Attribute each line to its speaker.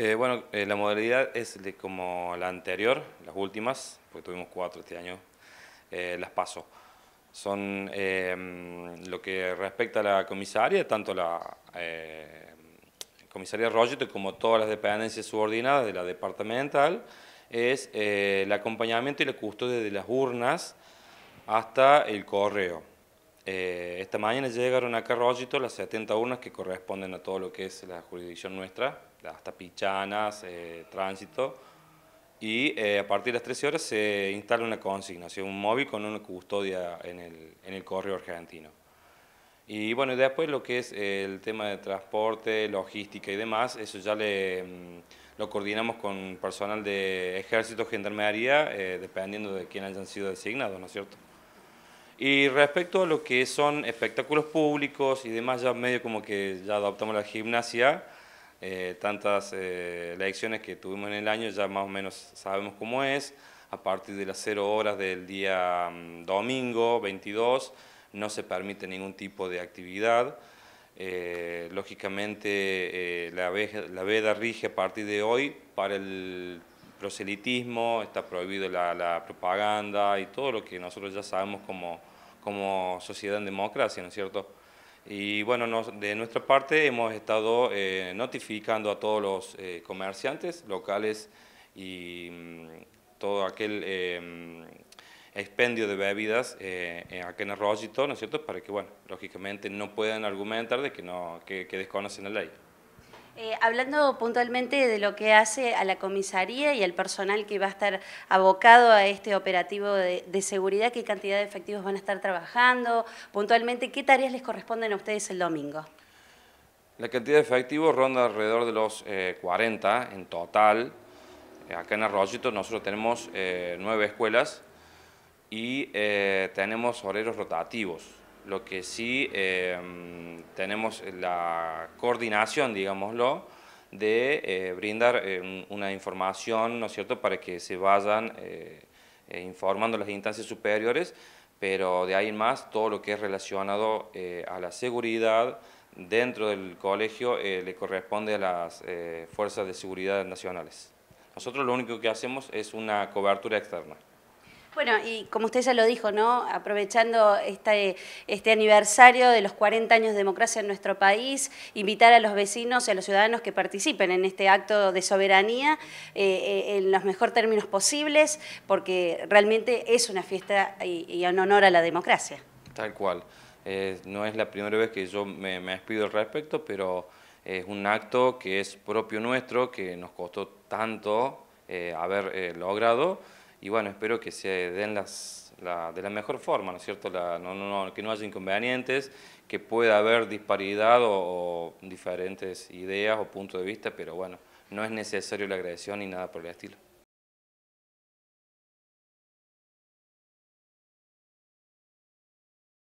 Speaker 1: Eh, bueno, eh, la modalidad es como la anterior, las últimas, porque tuvimos cuatro este año, eh, las paso. Son em, lo que respecta a la comisaria, tanto la comisaría Roger, como todas las dependencias subordinadas de la departamental, es el acompañamiento y la custodia de las urnas hasta el correo. Eh, esta mañana llegaron acá a Rollito las 70 urnas que corresponden a todo lo que es la jurisdicción nuestra, hasta Pichanas, eh, Tránsito, y eh, a partir de las 13 horas se instala una consignación, un móvil con una custodia en el, en el correo argentino. Y bueno, después lo que es el tema de transporte, logística y demás, eso ya le, mm, lo coordinamos con personal de ejército, gendarmería, dependiendo de quién hayan sido designados, ¿no es cierto? Y respecto a lo que son espectáculos públicos y demás, ya medio como que ya adoptamos la gimnasia, eh, tantas eh, lecciones que tuvimos en el año, ya más o menos sabemos cómo es, a partir de las 0 horas del día mm, domingo 22 no se permite ningún tipo de actividad. Eh, lógicamente eh, la, la veda rige a partir de hoy para el proselitismo, está prohibido la, propaganda y todo lo que nosotros ya sabemos como, como sociedad en democracia, ¿no es cierto? Y bueno, de nuestra parte hemos estado eh, notificando a todos los eh, comerciantes locales y mm, todo aquel em, expendio de bebidas eh, en Arroyito, ¿no es cierto? Para que, bueno, lógicamente no puedan argumentar de que, no, que desconocen la ley.
Speaker 2: Eh, hablando puntualmente de lo que hace a la comisaría y al personal que va a estar abocado a este operativo de, seguridad, ¿qué cantidad de efectivos van a estar trabajando? Puntualmente, ¿qué tareas les corresponden a ustedes el domingo?
Speaker 1: La cantidad de efectivos ronda alrededor de los 40 eh, en total. Eh, acá en Arroyito nosotros tenemos nueve escuelas y tenemos horarios rotativos. Lo que sí em, tenemos la coordinación, digámoslo, de eh, brindar eh, una información, ¿no es cierto?, para que se vayan eh, informando las instancias superiores, pero de ahí en más todo lo que es relacionado a la seguridad dentro del colegio le corresponde a las fuerzas de seguridad nacionales. Nosotros lo único que hacemos es una cobertura externa.
Speaker 2: Bueno, y como usted ya lo dijo, Aprovechando este, aniversario de los 40 años de democracia en nuestro país, invitar a los vecinos y a los ciudadanos que participen en este acto de soberanía eh, eh, en los mejores términos posibles, porque realmente es una fiesta y, un honor a la democracia.
Speaker 1: Tal cual. Eh, no es la primera vez que yo me, despido al respecto, pero es un acto que es propio nuestro, que nos costó tanto haber logrado y bueno, espero que se den las, de la mejor forma, ¿no es cierto? que no haya inconvenientes, que pueda haber disparidad o, o diferentes ideas o puntos de vista, pero bueno, no es necesario la agresión ni nada por el estilo.